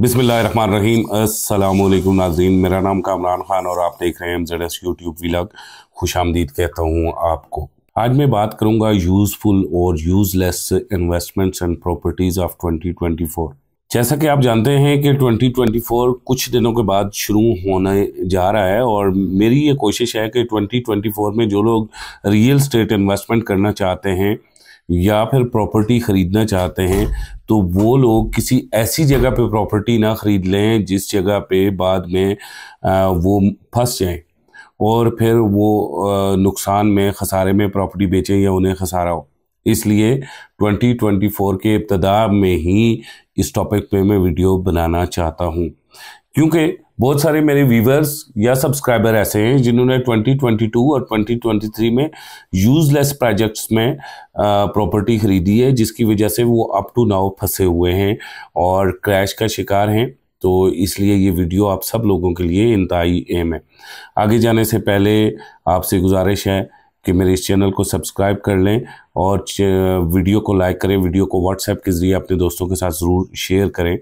बिसमान रहीम असलकुम नाजीन मेरा नाम कामरान खान और आप देख रहे हैं M Z S YouTube vlog खुश आमदीद कहता हूँ आपको आज मैं बात करूँगा यूज़फुल और useless investments and properties of 2024 जैसा कि आप जानते हैं कि 2024 कुछ दिनों के बाद शुरू होने जा रहा है और मेरी ये कोशिश है कि 2024 में जो लोग रियल स्टेट इन्वेस्टमेंट करना चाहते हैं या फिर प्रॉपर्टी ख़रीदना चाहते हैं तो वो लोग किसी ऐसी जगह पे प्रॉपर्टी ना ख़रीद लें जिस जगह पे बाद में वो फंस जाएं और फिर वो नुकसान में खसारे में प्रॉपर्टी बेचें या उन्हें खसारा हो इसलिए 2024 के इब्तदा में ही इस टॉपिक पे मैं वीडियो बनाना चाहता हूँ क्योंकि बहुत सारे मेरे व्यूवर्स या सब्सक्राइबर ऐसे हैं जिन्होंने 2022 और 2023 में यूजलेस प्रोजेक्ट्स में प्रॉपर्टी खरीदी है जिसकी वजह से वो अप टू नाव फंसे हुए हैं और क्रैश का शिकार हैं तो इसलिए ये वीडियो आप सब लोगों के लिए इंतहाई एम है आगे जाने से पहले आपसे गुजारिश है कि मेरे इस चैनल को सब्सक्राइब कर लें और वीडियो को लाइक करें वीडियो को व्हाट्सएप के ज़रिए अपने दोस्तों के साथ ज़रूर शेयर करें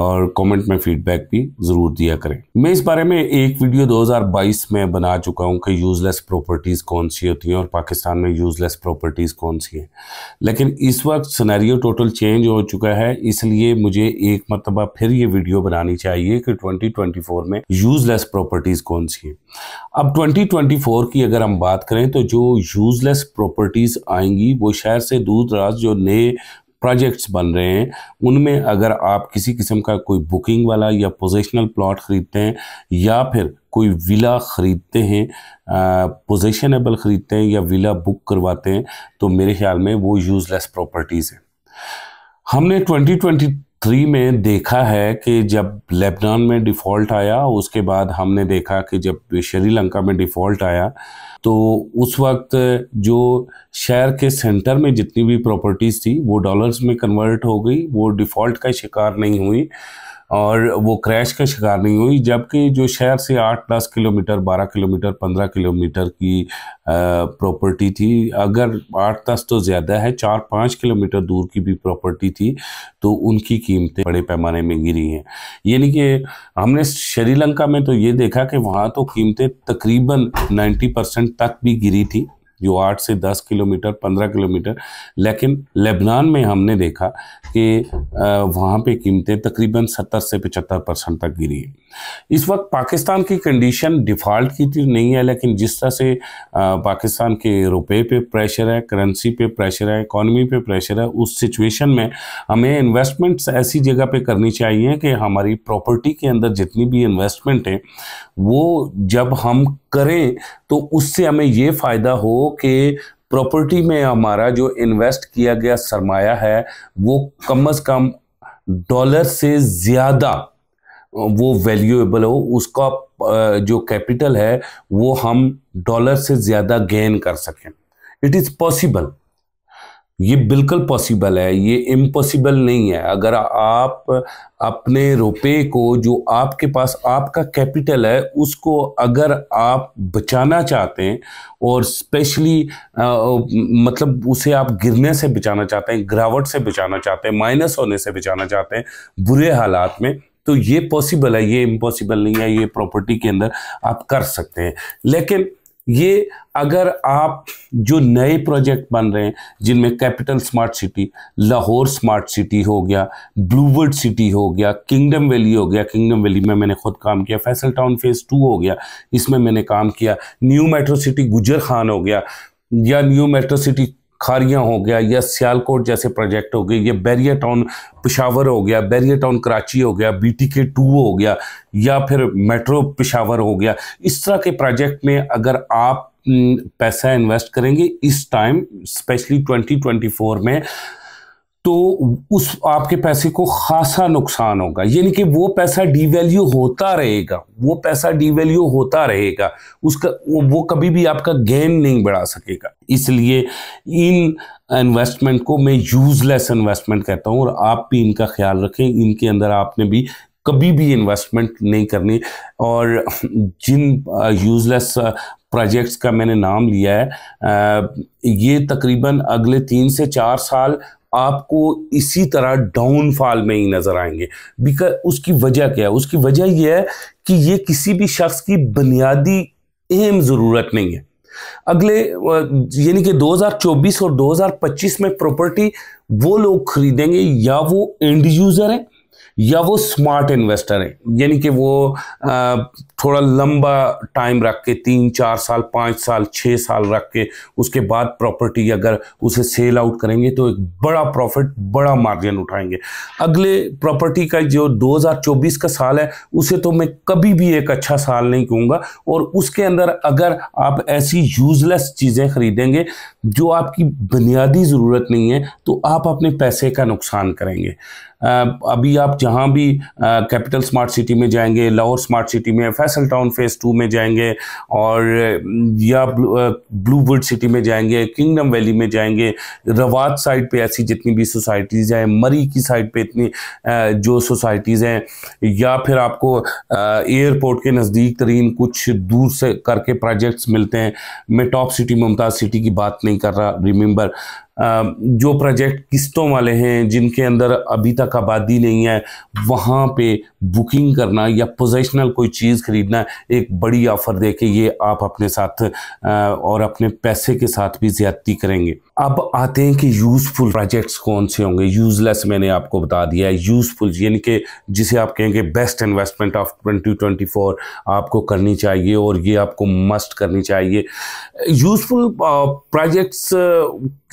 और कमेंट में फीडबैक भी ज़रूर दिया करें मैं इस बारे में एक वीडियो 2022 में बना चुका हूं कि यूज़लेस प्रॉपर्टीज़ कौन सी होती हैं और पाकिस्तान में यूज़लेस प्रॉपर्टीज़ कौन सी हैं लेकिन इस वक्त सिनेरियो टोटल चेंज हो चुका है इसलिए मुझे एक मरतबा फिर ये वीडियो बनानी चाहिए कि 2024 में यूज़लेस प्रॉपर्टीज़ कौन सी हैं अब ट्वेंटी की अगर हम बात करें तो जो यूज़लेस प्रॉपर्टीज़ आएंगी वो शहर से दूर दराज जो नए प्रोजेक्ट्स बन रहे हैं उनमें अगर आप किसी किस्म का कोई बुकिंग वाला या पोजिशनल प्लॉट ख़रीदते हैं या फिर कोई विला ख़रीदते हैं पोजिशनेबल ख़रीदते हैं या विला बुक करवाते हैं तो मेरे ख्याल में वो यूज़लेस प्रॉपर्टीज़ हैं हमने ट्वेंटी थ्री में देखा है कि जब लेबनान में डिफ़ॉल्ट आया उसके बाद हमने देखा कि जब श्रीलंका में डिफ़ॉल्ट आया तो उस वक्त जो शहर के सेंटर में जितनी भी प्रॉपर्टीज़ थी वो डॉलर्स में कन्वर्ट हो गई वो डिफ़ॉल्ट का शिकार नहीं हुई और वो क्रैश का शिकार नहीं हुई जबकि जो शहर से आठ दस किलोमीटर बारह किलोमीटर पंद्रह किलोमीटर की प्रॉपर्टी थी अगर आठ दस तो ज़्यादा है चार पाँच किलोमीटर दूर की भी प्रॉपर्टी थी तो उनकी कीमतें बड़े पैमाने में गिरी हैं यानी कि हमने श्रीलंका में तो ये देखा कि वहाँ तो कीमतें तकरीबन नाइन्टी परसेंट तक भी गिरी थी जो आठ से दस किलोमीटर पंद्रह किलोमीटर लेकिन लेबनान में हमने देखा कि वहाँ पे कीमतें तकरीबन सत्तर से पचहत्तर परसेंट तक गिरी है इस वक्त पाकिस्तान की कंडीशन डिफ़ॉल्ट की तो नहीं है लेकिन जिस तरह से पाकिस्तान के रुपए पे प्रेशर है करेंसी पे प्रेशर है इकॉनमी पे प्रेशर है उस सिचुएशन में हमें इन्वेस्टमेंट्स ऐसी जगह पे करनी चाहिए कि हमारी प्रॉपर्टी के अंदर जितनी भी इन्वेस्टमेंट है वो जब हम करें तो उससे हमें ये फ़ायदा हो कि प्रॉपर्टी में हमारा जो इन्वेस्ट किया गया सरमाया है वो कम अज़ कम डॉलर से ज़्यादा वो वैल्यूएबल हो उसका जो कैपिटल है वो हम डॉलर से ज़्यादा गेन कर सकें इट इज़ पॉसिबल ये बिल्कुल पॉसिबल है ये इम्पॉसिबल नहीं है अगर आप अपने रुपए को जो आपके पास आपका कैपिटल है उसको अगर आप बचाना चाहते हैं और स्पेशली मतलब उसे आप गिरने से बचाना चाहते हैं गिरावट से बचाना चाहते हैं माइनस होने से बचाना चाहते हैं बुरे हालात में तो ये पॉसिबल है ये इम्पॉसिबल नहीं है ये प्रॉपर्टी के अंदर आप कर सकते हैं लेकिन ये अगर आप जो नए प्रोजेक्ट बन रहे हैं जिनमें capital smart city Lahore smart city हो गया ब्लूवर्ड सिटी हो गया किंगडम वैली हो गया किंगडम वैली में मैंने खुद काम किया फैसल टाउन फेज़ टू हो गया इसमें मैंने काम किया न्यू मेट्रो सिटी गुजर खान हो गया या न्यू मेट्रो सिटी खारियाँ हो गया या सियालकोट जैसे प्रोजेक्ट हो गए या बैरिया टाउन पिशावर हो गया बैरिया टाउन कराची हो गया बी टी के टू हो गया या फिर मेट्रो पिशावर हो गया इस तरह के प्रोजेक्ट में अगर आप पैसा इन्वेस्ट करेंगे इस टाइम स्पेशली 2024 में तो उस आपके पैसे को खासा नुकसान होगा यानी कि वो पैसा डीवैल्यू होता रहेगा वो पैसा डीवैल्यू होता रहेगा उसका वो कभी भी आपका गेन नहीं बढ़ा सकेगा इसलिए इन इन्वेस्टमेंट को मैं यूजलेस इन्वेस्टमेंट कहता हूँ और आप भी इनका ख्याल रखें इनके अंदर आपने भी कभी भी इन्वेस्टमेंट नहीं करनी और जिन यूजलेस प्रोजेक्ट्स का मैंने नाम लिया है ये तकरीबन अगले तीन से चार साल आपको इसी तरह डाउनफॉल में ही नज़र आएंगे बिकॉज उसकी वजह क्या है उसकी वजह यह है कि ये किसी भी शख्स की बुनियादी अहम ज़रूरत नहीं है अगले यानी कि 2024 और 2025 में प्रॉपर्टी वो लोग खरीदेंगे या वो एंड यूज़र हैं या वो स्मार्ट इन्वेस्टर हैं यानी कि वो थोड़ा लंबा टाइम रख के तीन चार साल पाँच साल छः साल रख के उसके बाद प्रॉपर्टी अगर उसे सेल आउट करेंगे तो एक बड़ा प्रॉफिट बड़ा मार्जिन उठाएंगे अगले प्रॉपर्टी का जो 2024 का साल है उसे तो मैं कभी भी एक अच्छा साल नहीं कहूँगा और उसके अंदर अगर आप ऐसी यूजलेस चीज़ें खरीदेंगे जो आपकी बुनियादी ज़रूरत नहीं है तो आप अपने पैसे का नुकसान करेंगे अभी आप जहाँ भी कैपिटल स्मार्ट सिटी में जाएंगे लाहौर स्मार्ट सिटी में फैसल टाउन फेज़ टू में जाएंगे और या ब्लू वर्ल्ड सिटी में जाएंगे किंगडम वैली में जाएंगे रवात साइड पे ऐसी जितनी भी सोसाइटीज़ हैं मरी की साइड पे इतनी जो सोसाइटीज़ हैं या फिर आपको एयरपोर्ट के नज़दीक तरीन कुछ दूर से करके प्रोजेक्ट्स मिलते हैं मैं टॉप सिटी मुमताज़ सिटी की बात नहीं कर रहा रिमेंबर जो प्रोजेक्ट किस्तों वाले हैं जिनके अंदर अभी तक आबादी नहीं है वहाँ पे बुकिंग करना या पोजिशनल कोई चीज़ ख़रीदना एक बड़ी ऑफ़र दे के ये आप अपने साथ और अपने पैसे के साथ भी ज़्यादती करेंगे अब आते हैं कि यूज़फुल प्रोजेक्ट्स कौन से होंगे यूज़लेस मैंने आपको बता दिया है यूज़फुल यानी कि जिसे आप कहेंगे बेस्ट इन्वेस्टमेंट ऑफ 2024 आपको करनी चाहिए और ये आपको मस्ट करनी चाहिए यूज़फुल प्रोजेक्ट्स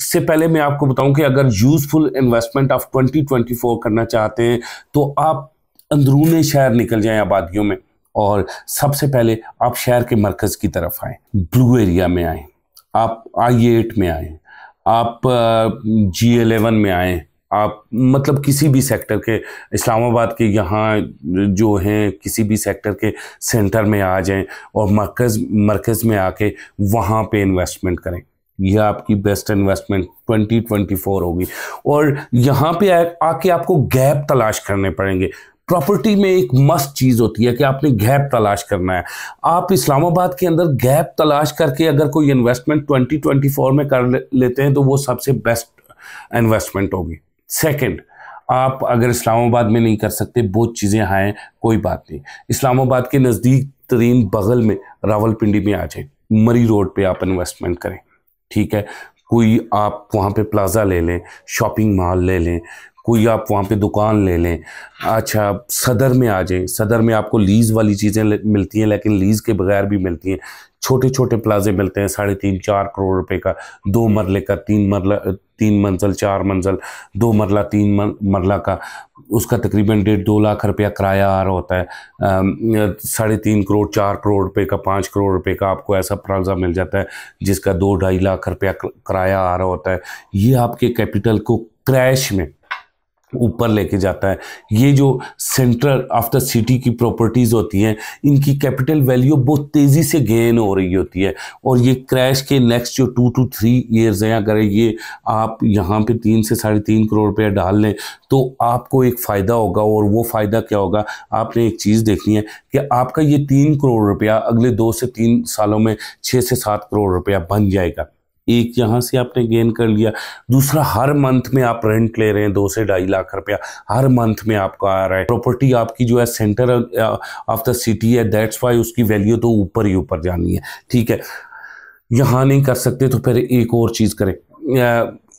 से पहले मैं आपको बताऊं कि अगर यूज़फुल इन्वेस्टमेंट ऑफ 2024 करना चाहते हैं तो आप अंदरून शहर निकल जाएं आबादियों में और सबसे पहले आप शहर के मरकज़ की तरफ आएँ ब्लू एरिया में आएँ आप आई एट में आएँ आप जी एलेवन में आएँ आप मतलब किसी भी सेक्टर के इस्लामाबाद के यहाँ जो हैं किसी भी सेक्टर के सेंटर में आ जाएं और मरकज़ मरकज़ में आके वहाँ पे इन्वेस्टमेंट करें यह आपकी बेस्ट इन्वेस्टमेंट 2024 होगी और यहाँ पे आके आपको गैप तलाश करने पड़ेंगे प्रॉपर्टी में एक मस्त चीज़ होती है कि आपने गैप तलाश करना है आप इस्लामाबाद के अंदर गैप तलाश करके अगर कोई इन्वेस्टमेंट 2024 में कर लेते हैं तो वो सबसे बेस्ट इन्वेस्टमेंट होगी सेकंड आप अगर इस्लामाबाद में नहीं कर सकते बहुत चीज़ें हैं कोई बात नहीं इस्लामाबाद के नज़दीक तरीन बगल में रावलपिंडी में आ जाए मरी रोड पर आप इन्वेस्टमेंट करें ठीक है कोई आप वहाँ पे प्लाज़ा ले लें शॉपिंग मॉल ले लें कोई आप वहाँ पे दुकान ले लें अच्छा सदर में आ जाएं सदर में आपको लीज़ वाली चीज़ें मिलती हैं लेकिन लीज़ के बगैर भी मिलती हैं छोटे छोटे प्लाजे मिलते हैं साढ़े तीन चार करोड़ रुपए का दो मरले का तीन मरला तीन मंजिल चार मंजिल दो मरला तीन मरला का उसका तकरीबन डेढ़ दो लाख रुपया किराया आ रहा होता है साढ़े तीन करोड़ चार करोड़ रुपए का पाँच करोड़ रुपए का आपको ऐसा प्लाजा मिल जाता है जिसका दो ढाई लाख रुपया किराया आ रहा होता है ये आपके कैपिटल को क्रैश में ऊपर लेके जाता है ये जो सेंट्रल ऑफ द सिटी की प्रॉपर्टीज़ होती हैं इनकी कैपिटल वैल्यू बहुत तेज़ी से गेन हो रही होती है और ये क्रैश के नेक्स्ट जो टू टू थ्री ईयर्स हैं अगर ये आप यहाँ पे तीन से साढ़े तीन करोड़ रुपया डाल लें तो आपको एक फ़ायदा होगा और वो फ़ायदा क्या होगा आपने एक चीज़ देखनी है कि आपका ये तीन करोड़ रुपया अगले दो से तीन सालों में छः से सात करोड़ रुपया बन जाएगा एक यहाँ से आपने गेन कर लिया दूसरा हर मंथ में आप रेंट ले रहे हैं दो से ढाई लाख रुपया हर मंथ में आपका आ रहा है प्रॉपर्टी आपकी जो है सेंटर ऑफ द सिटी है दैट्स वाई उसकी वैल्यू तो ऊपर ही ऊपर जानी है ठीक है यहाँ नहीं कर सकते तो फिर एक और चीज़ करें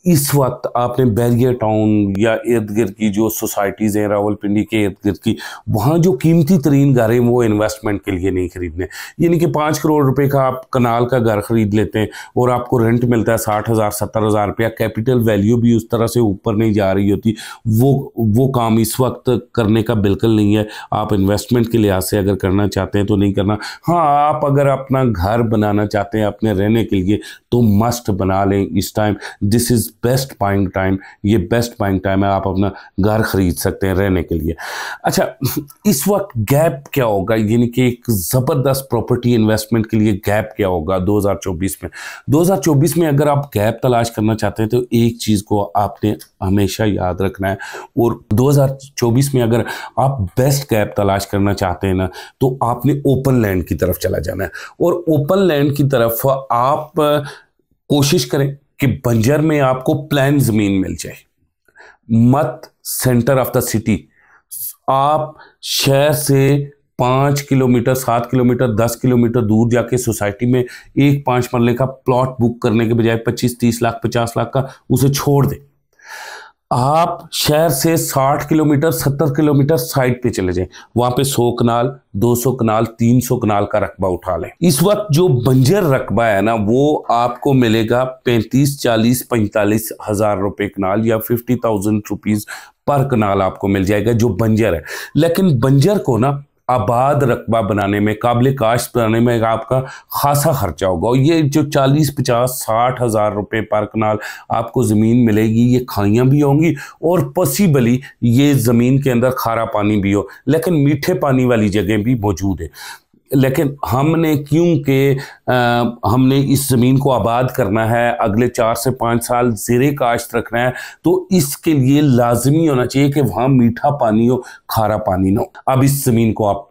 इस वक्त आपने बैरियर टाउन या इर्द गिर्द की जो सोसाइटीज़ हैं रावलपिंडी के इर्द गिर्द की वहाँ जो कीमती तरीन घर हैं वो इन्वेस्टमेंट के लिए नहीं ख़रीदने यानी कि पाँच करोड़ रुपए का आप कनाल का घर ख़रीद लेते हैं और आपको रेंट मिलता है साठ हज़ार सत्तर हज़ार रुपया कैपिटल वैल्यू भी उस तरह से ऊपर नहीं जा रही होती वो वो काम इस वक्त करने का बिल्कुल नहीं है आप इन्वेस्टमेंट के लिहाज से अगर करना चाहते हैं तो नहीं करना हाँ आप अगर अपना घर बनाना चाहते हैं अपने रहने के लिए तो मस्ट बना लें इस time this is best buying time ये बेस्ट बाइंग टाइम है आप अपना घर खरीद सकते हैं रहने के लिए अच्छा इस वक्त गैप क्या होगा यानी कि एक ज़बरदस्त प्रॉपर्टी इन्वेस्टमेंट के लिए गैप क्या होगा 2024 में 2024 में अगर आप गैप तलाश करना चाहते हैं तो एक चीज़ को आपने हमेशा याद रखना है और दो में अगर आप बेस्ट गैप तलाश करना चाहते हैं ना तो आपने ओपन लैंड की तरफ चला जाना है और ओपन लैंड की तरफ आप कोशिश करें कि बंजर में आपको प्लान ज़मीन मिल जाए मत सेंटर ऑफ द सिटी आप शहर से पाँच किलोमीटर सात किलोमीटर दस किलोमीटर दूर जाके सोसाइटी में एक पाँच मरले का प्लॉट बुक करने के बजाय पच्चीस तीस लाख पचास लाख का उसे छोड़ दें आप शहर से 60 किलोमीटर 70 किलोमीटर साइड पे चले जाएं वहां पे 100 कनाल 200 कनाल 300 कनाल का रकबा उठा लें इस वक्त जो बंजर रकबा है ना वो आपको मिलेगा 35 40 पैंतालीस हजार रुपए कनाल या 50,000 थाउजेंड रुपीज पर कनाल आपको मिल जाएगा जो बंजर है लेकिन बंजर को ना आबाद रकबा बनाने में काबिल काश्त बनाने में आपका खासा खर्चा होगा और ये जो चालीस पचास साठ हज़ार रुपये पर कनाल आपको ज़मीन मिलेगी ये खाइयाँ भी होंगी और पॉसिबली ये ज़मीन के अंदर खारा पानी भी हो लेकिन मीठे पानी वाली जगह भी मौजूद है लेकिन हमने क्योंकि हमने इस ज़मीन को आबाद करना है अगले चार से पाँच साल ज़ेर काश्त रखना है तो इसके लिए लाजमी होना चाहिए कि वहाँ मीठा पानी हो खारा पानी ना हो अब इस ज़मीन को आप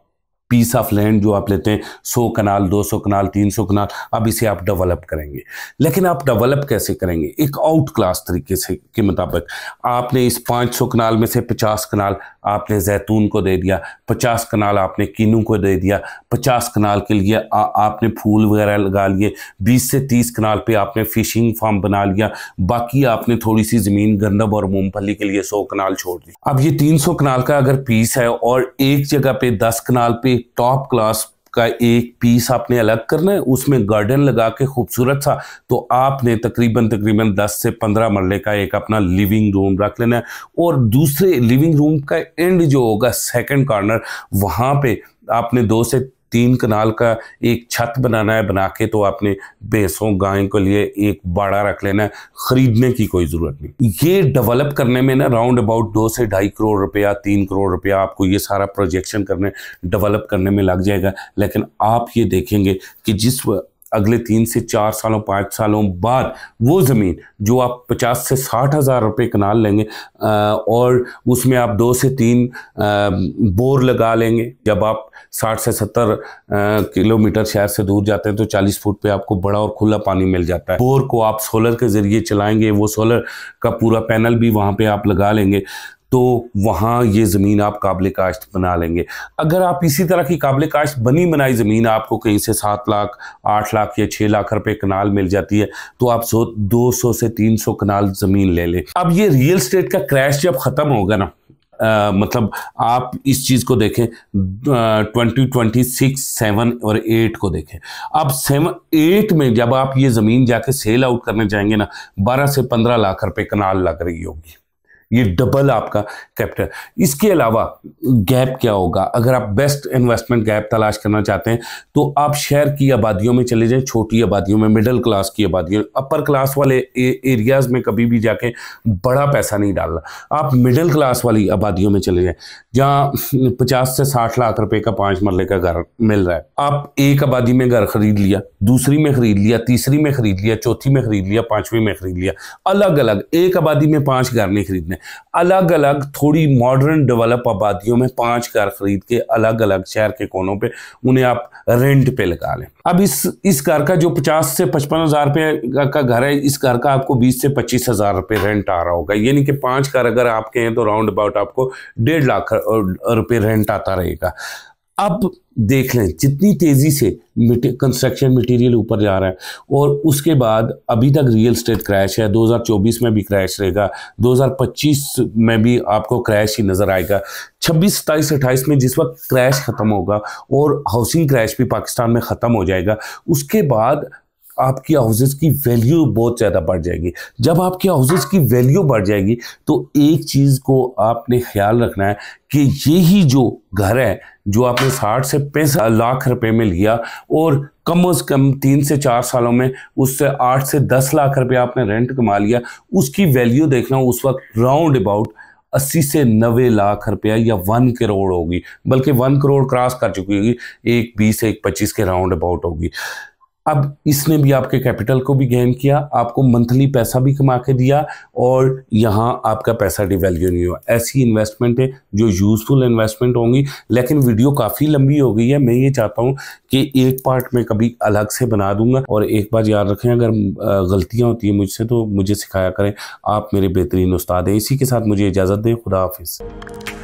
पीस ऑफ लैंड जो आप लेते हैं सौ कनाल दो सौ कनाल तीन सौ कनाल अब इसे आप डेवलप करेंगे लेकिन आप डेवलप कैसे करेंगे एक आउट क्लास तरीके से के मुताबिक आपने इस पाँच सौ कनाल में से पचास कनाल आपने जैतून को दे दिया पचास कनाल आपने किनू को दे दिया पचास कनाल के लिए आ, आपने फूल वगैरह लगा लिए बीस से तीस कनाल पे आपने फिशिंग फार्म बना लिया बाकी आपने थोड़ी सी ज़मीन गंदम और मूँगफली के लिए सौ कनाल छोड़ दी अब ये तीन सौ कनाल का अगर पीस है और एक जगह पे दस कनाल पे एक टॉप क्लास का एक पीस आपने अलग करना है उसमें गार्डन लगा के खूबसूरत सा तो आपने तकरीबन तकरीबन 10 से 15 मरले का एक अपना लिविंग रूम रख लेना है और दूसरे लिविंग रूम का एंड जो होगा सेकंड कॉर्नर वहाँ पे आपने दो से तीन कनाल का एक छत बनाना है बना के तो आपने भैंसों गायों के लिए एक बाड़ा रख लेना है ख़रीदने की कोई ज़रूरत नहीं ये डेवलप करने में ना राउंड अबाउट दो से ढाई करोड़ रुपया तीन करोड़ रुपया आपको ये सारा प्रोजेक्शन करने डेवलप करने में लग जाएगा लेकिन आप ये देखेंगे कि जिस अगले तीन से चार सालों पाँच सालों बाद वो ज़मीन जो आप पचास से साठ हज़ार रुपये कनाल लेंगे और उसमें आप दो से तीन बोर लगा लेंगे जब आप साठ से सत्तर किलोमीटर शहर से दूर जाते हैं तो चालीस फुट पे आपको बड़ा और खुला पानी मिल जाता है बोर को आप सोलर के ज़रिए चलाएंगे वो सोलर का पूरा पैनल भी वहाँ पे आप लगा लेंगे तो वहाँ ये ज़मीन आप काबिल काश्त बना लेंगे अगर आप इसी तरह की काबिल काश्त बनी बनाई ज़मीन आपको कहीं से सात लाख आठ लाख या छः लाख रुपए कनाल मिल जाती है तो आप सो दो सौ से तीन सौ कनाल ज़मीन ले लें अब ये रियल स्टेट का क्रैश जब ख़त्म होगा ना आ, मतलब आप इस चीज़ को देखें ट्वेंटी ट्वेंटी सिक्स सेवन और एट को देखें अब सेवन एट में जब आप ये ज़मीन जाके सेल आउट करने जाएंगे ना बारह से पंद्रह लाख रुपए कनाल लग रही होगी ये डबल आपका कैपिटल इसके अलावा गैप क्या होगा अगर आप बेस्ट इन्वेस्टमेंट गैप तलाश करना चाहते हैं तो आप शहर की आबादियों में चले जाएं छोटी आबादियों में मिडिल क्लास की आबादियों अपर क्लास वाले ए, एरियाज में कभी भी जाके बड़ा पैसा नहीं डालना आप मिडिल क्लास वाली आबादियों में चले जाए जहाँ पचास से साठ लाख रुपए का पाँच मरले का घर मिल रहा है आप एक आबादी में घर खरीद लिया दूसरी में खरीद लिया तीसरी में खरीद लिया चौथी में खरीद लिया पांचवी में खरीद लिया अलग अलग एक आबादी में पांच घर नहीं खरीदने अलग अलग थोड़ी मॉडर्न डेवलप आबादियों में पांच कार खरीद के अलग अलग शहर के कोनों पे उन्हें आप रेंट पे लगा लें अब इस इस कार का जो पचास से पचपन हजार रुपये का घर है इस कार का आपको बीस से पच्चीस हजार रुपये रेंट आ रहा होगा यानी कि पांच कार अगर आपके हैं तो राउंड अबाउट आपको डेढ़ लाख रुपये रेंट आता रहेगा अब देख लें जितनी तेज़ी से कंस्ट्रक्शन मटेरियल ऊपर जा रहा है और उसके बाद अभी तक रियल स्टेट क्रैश है 2024 में भी क्रैश रहेगा 2025 में भी आपको क्रैश ही नज़र आएगा 26 सताईस अट्ठाईस में जिस वक्त क्रैश ख़त्म होगा और हाउसिंग क्रैश भी पाकिस्तान में ख़त्म हो जाएगा उसके बाद आपकी हाउसेज की वैल्यू बहुत ज़्यादा बढ़ जाएगी जब आपकी हाउसेज की वैल्यू बढ़ जाएगी तो एक चीज़ को आपने ख्याल रखना है कि यही जो घर है जो आपने साठ से पैंसठ लाख रुपए में लिया और कम अज़ कम तीन से चार सालों में उससे आठ से दस लाख रुपए आपने रेंट कमा लिया उसकी वैल्यू देखना उस वक्त राउंड अबाउट अस्सी से नबे लाख रुपया या वन करोड़ होगी बल्कि वन करोड़ क्रॉस कर चुकी होगी एक बीस एक पच्चीस के राउंड अबाउट होगी अब इसने भी आपके कैपिटल को भी गेन किया आपको मंथली पैसा भी कमा के दिया और यहाँ आपका पैसा डिवेल्यू नहीं हुआ ऐसी इन्वेस्टमेंट है जो यूज़फुल इन्वेस्टमेंट होंगी लेकिन वीडियो काफ़ी लंबी हो गई है मैं ये चाहता हूँ कि एक पार्ट में कभी अलग से बना दूंगा और एक बार याद रखें अगर गलतियाँ होती हैं मुझसे तो मुझे सिखाया करें आप मेरे बेहतरीन उस्ताद हैं इसी के साथ मुझे इजाज़त दें खुदा हाफिज़